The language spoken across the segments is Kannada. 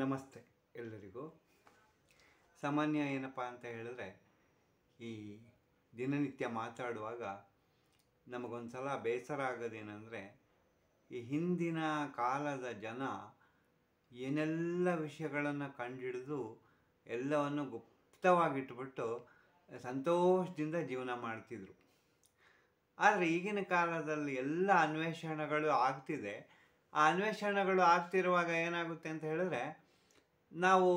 ನಮಸ್ತೆ ಎಲ್ಲರಿಗೂ ಸಾಮಾನ್ಯ ಏನಪ್ಪ ಅಂತ ಹೇಳಿದ್ರೆ ಈ ದಿನನಿತ್ಯ ಮಾತಾಡುವಾಗ ನಮಗೊಂದ್ಸಲ ಬೇಸರ ಆಗೋದೇನೆಂದರೆ ಈ ಹಿಂದಿನ ಕಾಲದ ಜನ ಏನೆಲ್ಲ ವಿಷಯಗಳನ್ನು ಕಂಡುಹಿಡಿದು ಎಲ್ಲವನ್ನು ಗುಪ್ತವಾಗಿಟ್ಬಿಟ್ಟು ಸಂತೋಷದಿಂದ ಜೀವನ ಮಾಡ್ತಿದ್ರು ಆದರೆ ಈಗಿನ ಕಾಲದಲ್ಲಿ ಎಲ್ಲ ಅನ್ವೇಷಣೆಗಳು ಆಗ್ತಿದೆ ಆ ಅನ್ವೇಷಣೆಗಳು ಆಗ್ತಿರುವಾಗ ಏನಾಗುತ್ತೆ ಅಂತ ಹೇಳಿದ್ರೆ ನಾವು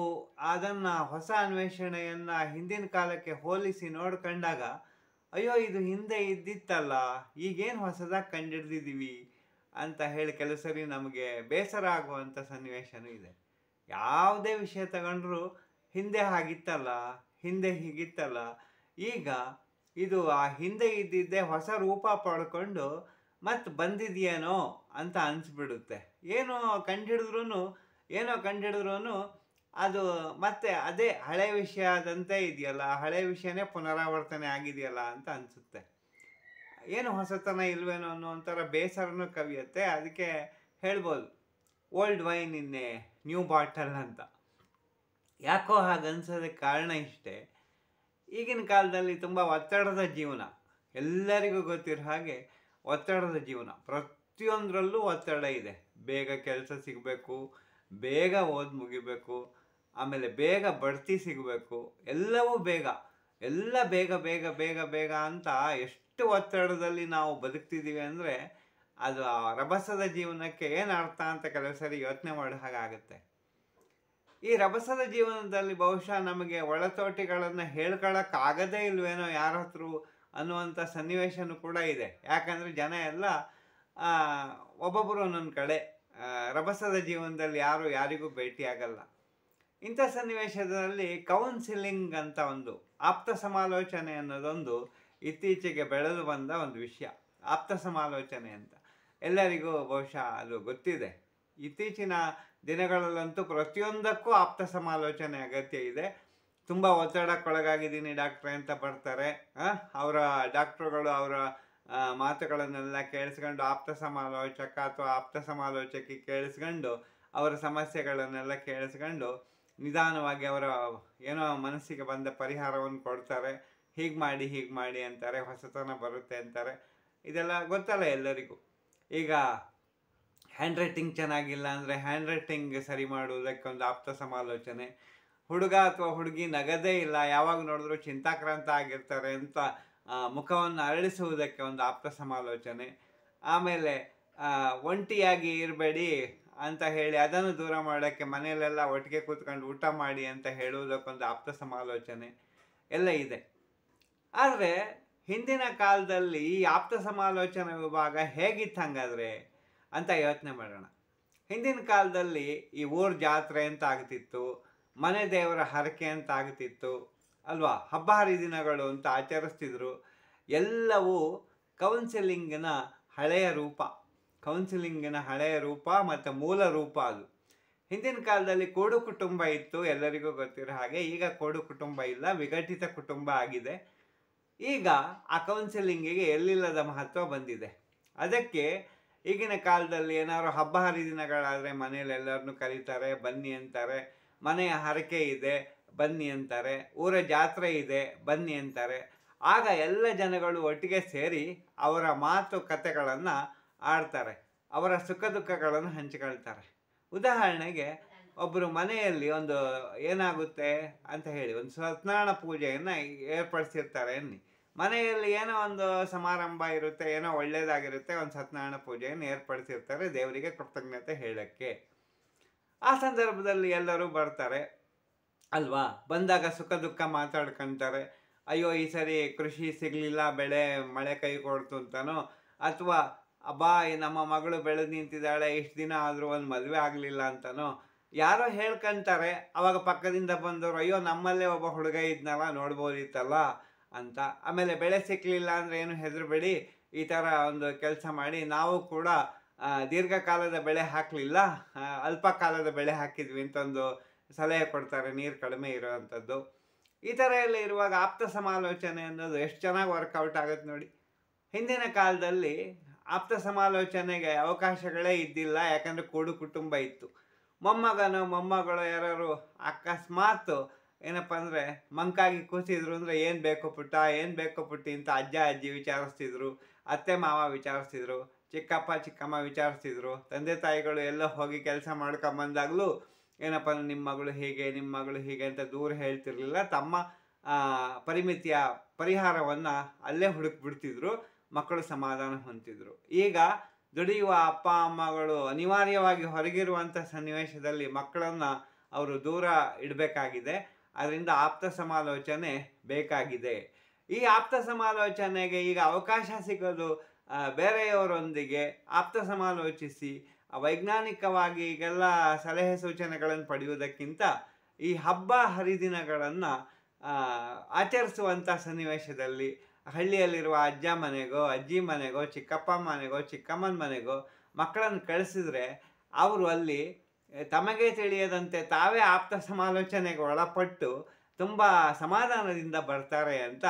ಅದನ್ನು ಹೊಸ ಅನ್ವೇಷಣೆಯನ್ನು ಹಿಂದಿನ ಕಾಲಕ್ಕೆ ಹೋಲಿಸಿ ನೋಡ್ಕೊಂಡಾಗ ಅಯ್ಯೋ ಇದು ಹಿಂದೆ ಇದ್ದಿತ್ತಲ್ಲ ಈಗೇನು ಹೊಸದಾಗಿ ಕಂಡಿಡ್ದಿದ್ದೀವಿ ಅಂತ ಹೇಳಿ ಕೆಲವು ಸರಿ ನಮಗೆ ಬೇಸರ ಆಗುವಂಥ ಸನ್ನಿವೇಶನೂ ಇದೆ ಯಾವುದೇ ವಿಷಯ ತಗೊಂಡ್ರೂ ಹಿಂದೆ ಹಾಗಿತ್ತಲ್ಲ ಹಿಂದೆ ಹೀಗಿತ್ತಲ್ಲ ಈಗ ಇದು ಆ ಹಿಂದೆ ಇದ್ದಿದ್ದೇ ಹೊಸ ರೂಪ ಪಡ್ಕೊಂಡು ಮತ್ತೆ ಬಂದಿದೆಯೇನೋ ಅಂತ ಅನಿಸ್ಬಿಡುತ್ತೆ ಏನೋ ಕಂಡಿಡಿದ್ರೂ ಏನೋ ಕಂಡಿಡಿದ್ರೂ ಅದು ಮತ್ತೆ ಅದೇ ಹಳೆ ವಿಷಯದಂತೆ ಇದೆಯಲ್ಲ ಹಳೆ ವಿಷಯನೇ ಪುನರಾವರ್ತನೆ ಆಗಿದೆಯಲ್ಲ ಅಂತ ಅನಿಸುತ್ತೆ ಏನು ಹೊಸತನ ಇಲ್ವೇನೋ ಅನ್ನೋ ಒಂಥರ ಬೇಸರನೂ ಕವಿಯುತ್ತೆ ಅದಕ್ಕೆ ಹೇಳ್ಬೋದು ಓಲ್ಡ್ ವೈನ್ ಇನ್ನೆ ನ್ಯೂ ಬಾಟಲ್ ಅಂತ ಯಾಕೋ ಹಾಗೆ ಅನ್ಸೋದಕ್ಕೆ ಕಾರಣ ಇಷ್ಟೇ ಈಗಿನ ಕಾಲದಲ್ಲಿ ತುಂಬ ಒತ್ತಡದ ಜೀವನ ಎಲ್ಲರಿಗೂ ಗೊತ್ತಿರೋ ಹಾಗೆ ಒತ್ತಡದ ಜೀವನ ಪ್ರತಿಯೊಂದರಲ್ಲೂ ಒತ್ತಡ ಇದೆ ಬೇಗ ಕೆಲಸ ಸಿಗಬೇಕು ಬೇಗ ಓದಿ ಮುಗಿಬೇಕು ಆಮೇಲೆ ಬೇಗ ಬಡ್ತಿ ಸಿಗಬೇಕು ಎಲ್ಲವೂ ಬೇಗ ಎಲ್ಲ ಬೇಗ ಬೇಗ ಬೇಗ ಬೇಗ ಅಂತ ಎಷ್ಟು ಒತ್ತಡದಲ್ಲಿ ನಾವು ಬದುಕ್ತಿದ್ದೀವಿ ಅಂದರೆ ಅದು ರಭಸದ ಜೀವನಕ್ಕೆ ಏನು ಅರ್ಥ ಅಂತ ಕೆಲವು ಸರಿ ಯೋಚನೆ ಮಾಡೋ ಹಾಗಾಗುತ್ತೆ ಈ ರಭಸದ ಜೀವನದಲ್ಲಿ ಬಹುಶಃ ನಮಗೆ ಒಳತೋಟಿಗಳನ್ನು ಹೇಳ್ಕೊಳ್ಳೋಕ್ಕಾಗದೇ ಇಲ್ವೇನೋ ಯಾರ ಹತ್ರ ಅನ್ನುವಂಥ ಸನ್ನಿವೇಶನೂ ಕೂಡ ಇದೆ ಯಾಕಂದರೆ ಜನ ಎಲ್ಲ ಒಬ್ಬೊಬ್ಬರು ಒಂದೊಂದು ಕಡೆ ರಭಸದ ಜೀವನದಲ್ಲಿ ಯಾರು ಯಾರಿಗೂ ಭೇಟಿಯಾಗಲ್ಲ ಇಂಥ ಸನ್ನಿವೇಶದಲ್ಲಿ ಕೌನ್ಸಿಲಿಂಗ್ ಅಂತ ಒಂದು ಆಪ್ತ ಸಮಾಲೋಚನೆ ಅನ್ನೋದೊಂದು ಇತ್ತೀಚೆಗೆ ಬೆಳೆದು ಬಂದ ಒಂದು ವಿಷಯ ಆಪ್ತ ಸಮಾಲೋಚನೆ ಅಂತ ಎಲ್ಲರಿಗೂ ಬಹುಶಃ ಅದು ಗೊತ್ತಿದೆ ಇತ್ತೀಚಿನ ದಿನಗಳಲ್ಲಂತೂ ಪ್ರತಿಯೊಂದಕ್ಕೂ ಆಪ್ತ ಸಮಾಲೋಚನೆ ಅಗತ್ಯ ಇದೆ ತುಂಬ ಒತ್ತಡಕ್ಕೊಳಗಾಗಿದ್ದೀನಿ ಡಾಕ್ಟ್ರೆ ಅಂತ ಬರ್ತಾರೆ ಅವರ ಡಾಕ್ಟ್ರುಗಳು ಅವರ ಮಾತುಗಳನ್ನೆಲ್ಲ ಕೇಳಿಸ್ಕೊಂಡು ಆಪ್ತ ಸಮಾಲೋಚಕ ಅಥವಾ ಆಪ್ತ ಸಮಾಲೋಚಕಿ ಕೇಳಿಸ್ಕೊಂಡು ಅವರ ಸಮಸ್ಯೆಗಳನ್ನೆಲ್ಲ ಕೇಳಿಸ್ಕೊಂಡು ನಿಧಾನವಾಗಿ ಅವರ ಏನೋ ಮನಸ್ಸಿಗೆ ಬಂದ ಪರಿಹಾರವನ್ನು ಕೊಡ್ತಾರೆ ಹೀಗೆ ಮಾಡಿ ಹೀಗೆ ಮಾಡಿ ಅಂತಾರೆ ಹೊಸತನ ಬರುತ್ತೆ ಅಂತಾರೆ ಇದೆಲ್ಲ ಗೊತ್ತಲ್ಲ ಎಲ್ಲರಿಗೂ ಈಗ ಹ್ಯಾಂಡ್ ರೈಟಿಂಗ್ ಚೆನ್ನಾಗಿಲ್ಲ ಅಂದರೆ ಹ್ಯಾಂಡ್ ರೈಟಿಂಗ್ ಸರಿ ಮಾಡುವುದಕ್ಕೆ ಒಂದು ಆಪ್ತ ಸಮಾಲೋಚನೆ ಹುಡುಗ ಅಥವಾ ಹುಡುಗಿ ನಗದೇ ಇಲ್ಲ ಯಾವಾಗ ನೋಡಿದ್ರೂ ಚಿಂತಾಕ್ರಾಂತ ಆಗಿರ್ತಾರೆ ಅಂತ ಮುಖವನ್ನು ಅರಳಿಸುವುದಕ್ಕೆ ಒಂದು ಆಪ್ತ ಸಮಾಲೋಚನೆ ಆಮೇಲೆ ಒಂಟಿಯಾಗಿ ಇರಬೇಡಿ ಅಂತ ಹೇಳಿ ಅದನ್ನು ದೂರ ಮಾಡೋಕ್ಕೆ ಮನೆಯಲ್ಲೆಲ್ಲ ಒಟ್ಟಿಗೆ ಕೂತ್ಕೊಂಡು ಊಟ ಮಾಡಿ ಅಂತ ಹೇಳುವುದಕ್ಕೊಂದು ಆಪ್ತ ಸಮಾಲೋಚನೆ ಎಲ್ಲ ಇದೆ ಆದರೆ ಹಿಂದಿನ ಕಾಲದಲ್ಲಿ ಈ ಆಪ್ತ ಸಮಾಲೋಚನೆ ವಿಭಾಗ ಹೇಗಿತ್ತು ಹಂಗಾದರೆ ಅಂತ ಯೋಚನೆ ಮಾಡೋಣ ಹಿಂದಿನ ಕಾಲದಲ್ಲಿ ಈ ಊರ ಜಾತ್ರೆ ಅಂತ ಆಗ್ತಿತ್ತು ಮನೆ ದೇವರ ಹರಕೆ ಅಂತ ಆಗ್ತಿತ್ತು ಅಲ್ವಾ ಹಬ್ಬ ಹರಿದಿನಗಳು ಅಂತ ಆಚರಿಸ್ತಿದ್ರು ಎಲ್ಲವೂ ಕೌನ್ಸಿಲಿಂಗಿನ ಹಳೆಯ ರೂಪ ಕೌನ್ಸಿಲಿಂಗಿನ ಹಳೆಯ ರೂಪ ಮತ್ತು ಮೂಲ ರೂಪ ಅದು ಹಿಂದಿನ ಕಾಲದಲ್ಲಿ ಕೋಡು ಕುಟುಂಬ ಇತ್ತು ಎಲ್ಲರಿಗೂ ಗೊತ್ತಿರೋ ಹಾಗೆ ಈಗ ಕೋಡು ಕುಟುಂಬ ಇಲ್ಲ ವಿಘಟಿತ ಕುಟುಂಬ ಆಗಿದೆ ಈಗ ಆ ಕೌನ್ಸಿಲಿಂಗಿಗೆ ಎಲ್ಲಿಲ್ಲದ ಮಹತ್ವ ಬಂದಿದೆ ಅದಕ್ಕೆ ಈಗಿನ ಕಾಲದಲ್ಲಿ ಏನಾದ್ರು ಹಬ್ಬ ಹರಿದಿನಗಳಾದರೆ ಮನೇಲಿ ಎಲ್ಲರನ್ನೂ ಕರೀತಾರೆ ಬನ್ನಿ ಅಂತಾರೆ ಮನೆಯ ಹರಕೆ ಇದೆ ಬನ್ನಿ ಅಂತಾರೆ ಊರ ಜಾತ್ರೆ ಇದೆ ಬನ್ನಿ ಅಂತಾರೆ ಆಗ ಎಲ್ಲ ಜನಗಳು ಒಟ್ಟಿಗೆ ಸೇರಿ ಅವರ ಮಾತು ಕಥೆಗಳನ್ನು ಆಡ್ತಾರೆ ಅವರ ಸುಖ ದುಃಖಗಳನ್ನು ಹಂಚಿಕೊಳ್ತಾರೆ ಉದಾಹರಣೆಗೆ ಒಬ್ಬರು ಮನೆಯಲ್ಲಿ ಒಂದು ಏನಾಗುತ್ತೆ ಅಂತ ಹೇಳಿ ಒಂದು ಸತ್ಯನಾರಾಯಣ ಪೂಜೆಯನ್ನು ಏರ್ಪಡಿಸಿರ್ತಾರೆ ಅನ್ನಿ ಮನೆಯಲ್ಲಿ ಏನೋ ಒಂದು ಸಮಾರಂಭ ಇರುತ್ತೆ ಏನೋ ಒಳ್ಳೆಯದಾಗಿರುತ್ತೆ ಒಂದು ಸತ್ಯನಾರಾಯಣ ಪೂಜೆಯನ್ನು ಏರ್ಪಡಿಸಿರ್ತಾರೆ ದೇವರಿಗೆ ಕೃತಜ್ಞತೆ ಹೇಳೋಕ್ಕೆ ಆ ಸಂದರ್ಭದಲ್ಲಿ ಎಲ್ಲರೂ ಬರ್ತಾರೆ ಅಲ್ವಾ ಬಂದಾಗ ಸುಖ ದುಃಖ ಮಾತಾಡ್ಕೊಳ್ತಾರೆ ಅಯ್ಯೋ ಈ ಸರಿ ಕೃಷಿ ಸಿಗಲಿಲ್ಲ ಬೆಳೆ ಮಳೆ ಕೈ ಕೊಡ್ತು ಅಂತನೋ ಅಥವಾ ಅಬ್ಬಾ ನಮ್ಮ ಮಗಳು ಬೆಳೆದು ನಿಂತಿದ್ದಾಳೆ ಇಷ್ಟು ದಿನ ಆದರೂ ಒಂದು ಮದುವೆ ಆಗಲಿಲ್ಲ ಅಂತನೋ ಯಾರೋ ಹೇಳ್ಕೊಂತಾರೆ ಅವಾಗ ಪಕ್ಕದಿಂದ ಬಂದವರು ಅಯ್ಯೋ ನಮ್ಮಲ್ಲೇ ಒಬ್ಬ ಹುಡುಗ ಇದ್ನಲ್ಲ ನೋಡ್ಬೋದಿತ್ತಲ್ಲ ಅಂತ ಆಮೇಲೆ ಬೆಳೆ ಸಿಕ್ಕಲಿಲ್ಲ ಅಂದರೆ ಏನು ಹೆದರಬೇಡಿ ಈ ಥರ ಒಂದು ಕೆಲಸ ಮಾಡಿ ನಾವು ಕೂಡ ದೀರ್ಘಕಾಲದ ಬೆಳೆ ಹಾಕಲಿಲ್ಲ ಅಲ್ಪಕಾಲದ ಬೆಳೆ ಹಾಕಿದ್ವಿ ಅಂತಂದು ಸಲಹೆ ಕೊಡ್ತಾರೆ ನೀರು ಕಡಿಮೆ ಇರೋವಂಥದ್ದು ಈ ಥರ ಎಲ್ಲ ಇರುವಾಗ ಆಪ್ತ ಸಮಾಲೋಚನೆ ಅನ್ನೋದು ಎಷ್ಟು ಚೆನ್ನಾಗಿ ವರ್ಕೌಟ್ ಆಗುತ್ತೆ ನೋಡಿ ಹಿಂದಿನ ಕಾಲದಲ್ಲಿ ಆಪ್ತ ಸಮಾಲೋಚನೆಗೆ ಅವಕಾಶಗಳೇ ಇದ್ದಿಲ್ಲ ಯಾಕಂದರೆ ಕೂಡು ಕುಟುಂಬ ಇತ್ತು ಮೊಮ್ಮಗನು ಮೊಮ್ಮಗಳು ಯಾರು ಅಕಸ್ಮಾತ್ ಏನಪ್ಪ ಅಂದರೆ ಮಂಕಾಗಿ ಕೂತಿದ್ರು ಅಂದರೆ ಏನು ಬೇಕು ಪುಟ್ಟ ಏನು ಬೇಕು ಪುಟ್ಟಿ ಅಂತ ಅಜ್ಜ ಅಜ್ಜಿ ವಿಚಾರಿಸ್ತಿದ್ರು ಅತ್ತೆ ಮಾವ ವಿಚಾರಿಸ್ತಿದ್ರು ಚಿಕ್ಕಪ್ಪ ಚಿಕ್ಕಮ್ಮ ವಿಚಾರಿಸ್ತಿದ್ರು ತಂದೆ ತಾಯಿಗಳು ಎಲ್ಲ ಹೋಗಿ ಕೆಲಸ ಮಾಡ್ಕೊಂಬಂದಾಗಲೂ ಏನಪ್ಪ ನಿಮ್ಮ ಮಗಳು ಹೀಗೆ ನಿಮ್ಮ ಮಗಳು ಹೀಗೆ ಅಂತ ದೂರ ಹೇಳ್ತಿರ್ಲಿಲ್ಲ ತಮ್ಮ ಪರಿಮಿತಿಯ ಪರಿಹಾರವನ್ನು ಅಲ್ಲೇ ಹುಡುಕ್ಬಿಡ್ತಿದ್ರು ಮಕ್ಕಳು ಸಮಾಧಾನ ಹೊಂತಿದ್ರು ಈಗ ದುಡಿಯುವ ಅಪ್ಪ ಅಮ್ಮಗಳು ಅನಿವಾರ್ಯವಾಗಿ ಹೊರಗಿರುವಂಥ ಸನ್ನಿವೇಶದಲ್ಲಿ ಮಕ್ಕಳನ್ನು ಅವರು ದೂರ ಇಡಬೇಕಾಗಿದೆ ಅದರಿಂದ ಆಪ್ತ ಸಮಾಲೋಚನೆ ಬೇಕಾಗಿದೆ ಈ ಆಪ್ತ ಸಮಾಲೋಚನೆಗೆ ಈಗ ಅವಕಾಶ ಸಿಗೋದು ಬೇರೆಯವರೊಂದಿಗೆ ಆಪ್ತ ಸಮಾಲೋಚಿಸಿ ವೈಜ್ಞಾನಿಕವಾಗಿ ಈಗೆಲ್ಲ ಸಲಹೆ ಸೂಚನೆಗಳನ್ನು ಪಡೆಯುವುದಕ್ಕಿಂತ ಈ ಹಬ್ಬ ಹರಿದಿನಗಳನ್ನು ಆಚರಿಸುವಂಥ ಸನ್ನಿವೇಶದಲ್ಲಿ ಹಳ್ಳಿಯಲ್ಲಿರುವ ಅಜ್ಜ ಮನೆಗೋ ಅಜ್ಜಿ ಮನೆಗೋ ಚಿಕ್ಕಪ್ಪ ಮನೆಗೋ ಚಿಕ್ಕಮ್ಮನ ಮನೆಗೋ ಮಕ್ಕಳನ್ನು ಕಳಿಸಿದ್ರೆ ಅವರು ಅಲ್ಲಿ ತಮಗೆ ತಿಳಿಯದಂತೆ ತಾವೇ ಆಪ್ತ ಸಮಾಲೋಚನೆಗೆ ಒಳಪಟ್ಟು ತುಂಬ ಸಮಾಧಾನದಿಂದ ಬರ್ತಾರೆ ಅಂತ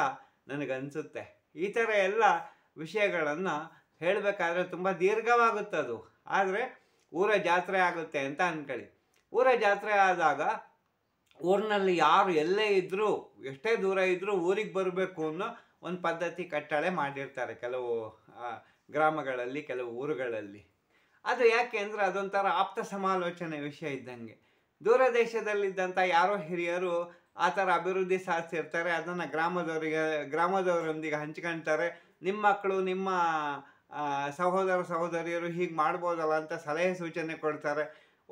ನನಗನ್ಸುತ್ತೆ ಈ ಥರ ಎಲ್ಲ ವಿಷಯಗಳನ್ನು ಹೇಳಬೇಕಾದ್ರೆ ತುಂಬ ದೀರ್ಘವಾಗುತ್ತದು ಆದರೆ ಊರ ಜಾತ್ರೆ ಆಗುತ್ತೆ ಅಂತ ಅಂದ್ಕೊಳ್ಳಿ ಊರ ಜಾತ್ರೆ ಆದಾಗ ಊರಿನಲ್ಲಿ ಯಾರು ಎಲ್ಲೇ ಇದ್ದರೂ ಎಷ್ಟೇ ದೂರ ಇದ್ದರೂ ಊರಿಗೆ ಬರಬೇಕು ಅನ್ನೋ ಒಂದು ಪದ್ಧತಿ ಕಟ್ಟಳೆ ಮಾಡಿರ್ತಾರೆ ಕೆಲವು ಗ್ರಾಮಗಳಲ್ಲಿ ಕೆಲವು ಊರುಗಳಲ್ಲಿ ಅದು ಯಾಕೆ ಅಂದರೆ ಅದೊಂಥರ ಆಪ್ತ ಸಮಾಲೋಚನೆ ವಿಷಯ ಇದ್ದಂಗೆ ದೂರ ದೇಶದಲ್ಲಿದ್ದಂಥ ಯಾರೋ ಹಿರಿಯರು ಆ ಥರ ಅಭಿವೃದ್ಧಿ ಸಾಧಿಸಿರ್ತಾರೆ ಅದನ್ನು ಗ್ರಾಮದವರಿಗೆ ಗ್ರಾಮದವರೊಂದಿಗೆ ಹಂಚ್ಕೊಳ್ತಾರೆ ನಿಮ್ಮ ಮಕ್ಕಳು ನಿಮ್ಮ ಸಹೋದರ ಸಹೋದರಿಯರು ಹೀಗೆ ಮಾಡ್ಬೋದಲ್ಲ ಅಂತ ಸಲಹೆ ಸೂಚನೆ ಕೊಡ್ತಾರೆ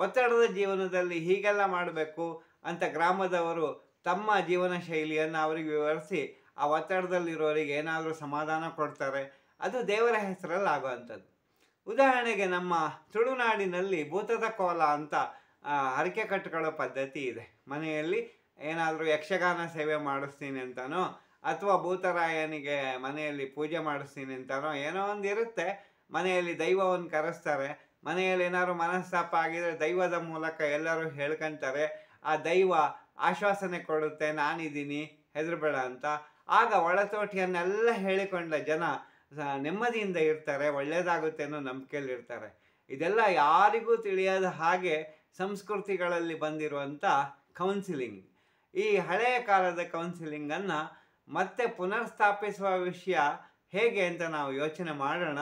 ಒತ್ತಡದ ಜೀವನದಲ್ಲಿ ಹೀಗೆಲ್ಲ ಮಾಡಬೇಕು ಅಂತ ಗ್ರಾಮದವರು ತಮ್ಮ ಜೀವನ ಶೈಲಿಯನ್ನು ಅವರಿಗೆ ವಿವರಿಸಿ ಆ ಒತ್ತಡದಲ್ಲಿರೋರಿಗೆ ಏನಾದರೂ ಸಮಾಧಾನ ಕೊಡ್ತಾರೆ ಅದು ದೇವರ ಹೆಸರಲ್ಲಿ ಆಗುವಂಥದ್ದು ಉದಾಹರಣೆಗೆ ನಮ್ಮ ತುಳುನಾಡಿನಲ್ಲಿ ಭೂತದ ಕೋಲ ಅಂತ ಹರಕೆ ಕಟ್ಕೊಳ್ಳೋ ಪದ್ಧತಿ ಇದೆ ಮನೆಯಲ್ಲಿ ಏನಾದರೂ ಯಕ್ಷಗಾನ ಸೇವೆ ಮಾಡಿಸ್ತೀನಿ ಅಂತಲೂ ಅಥವಾ ಭೂತರಾಯನಿಗೆ ಮನೆಯಲ್ಲಿ ಪೂಜೆ ಮಾಡಿಸ್ತೀನಿ ಅಂತಾರೋ ಏನೋ ಒಂದು ಇರುತ್ತೆ ಮನೆಯಲ್ಲಿ ದೈವವನ್ನು ಕರೆಸ್ತಾರೆ ಮನೆಯಲ್ಲಿ ಏನಾದರೂ ಮನಸ್ತಾಪ ಆಗಿದರೆ ದೈವದ ಮೂಲಕ ಎಲ್ಲರೂ ಹೇಳ್ಕೊಂತಾರೆ ಆ ದೈವ ಆಶ್ವಾಸನೆ ಕೊಡುತ್ತೆ ನಾನಿದ್ದೀನಿ ಹೆದರಬೇಡ ಅಂತ ಆಗ ಒಳತೋಟಿಯನ್ನೆಲ್ಲ ಹೇಳಿಕೊಂಡ ಜನ ನೆಮ್ಮದಿಯಿಂದ ಇರ್ತಾರೆ ಒಳ್ಳೆಯದಾಗುತ್ತೆ ಅನ್ನೋ ನಂಬಿಕೆಯಲ್ಲಿರ್ತಾರೆ ಇದೆಲ್ಲ ಯಾರಿಗೂ ತಿಳಿಯದ ಹಾಗೆ ಸಂಸ್ಕೃತಿಗಳಲ್ಲಿ ಬಂದಿರುವಂಥ ಕೌನ್ಸಿಲಿಂಗ್ ಈ ಹಳೆಯ ಕಾಲದ ಕೌನ್ಸಿಲಿಂಗನ್ನು ಮತ್ತೆ ಪುನರ್ಸ್ಥಾಪಿಸುವ ವಿಷಯ ಹೇಗೆ ಅಂತ ನಾವು ಯೋಚನೆ ಮಾಡೋಣ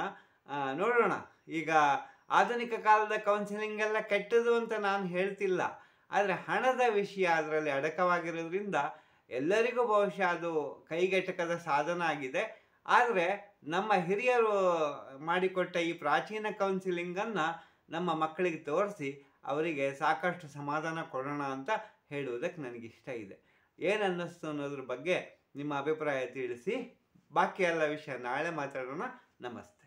ನೋಡೋಣ ಈಗ ಆಧುನಿಕ ಕಾಲದ ಕೌನ್ಸಿಲಿಂಗ್ ಎಲ್ಲ ಕೆಟ್ಟದು ಅಂತ ನಾನು ಹೇಳ್ತಿಲ್ಲ ಆದರೆ ಹಣದ ವಿಷಯ ಅದರಲ್ಲಿ ಅಡಕವಾಗಿರೋದ್ರಿಂದ ಎಲ್ಲರಿಗೂ ಬಹುಶಃ ಅದು ಕೈಗೆಟಕದ ಸಾಧನ ಆಗಿದೆ ಆದರೆ ನಮ್ಮ ಹಿರಿಯರು ಮಾಡಿಕೊಟ್ಟ ಈ ಪ್ರಾಚೀನ ಕೌನ್ಸಿಲಿಂಗನ್ನು ನಮ್ಮ ಮಕ್ಕಳಿಗೆ ತೋರಿಸಿ ಅವರಿಗೆ ಸಾಕಷ್ಟು ಸಮಾಧಾನ ಕೊಡೋಣ ಅಂತ ಹೇಳುವುದಕ್ಕೆ ನನಗಿಷ್ಟ ಇದೆ ಏನನ್ನಿಸ್ತು ಅನ್ನೋದ್ರ ಬಗ್ಗೆ ನಿಮ್ಮ ಅಭಿಪ್ರಾಯ ತಿಳಿಸಿ ಬಾಕಿ ಎಲ್ಲ ವಿಷಯ ನಾಳೆ ಮಾತಾಡೋಣ ನಮಸ್ತೆ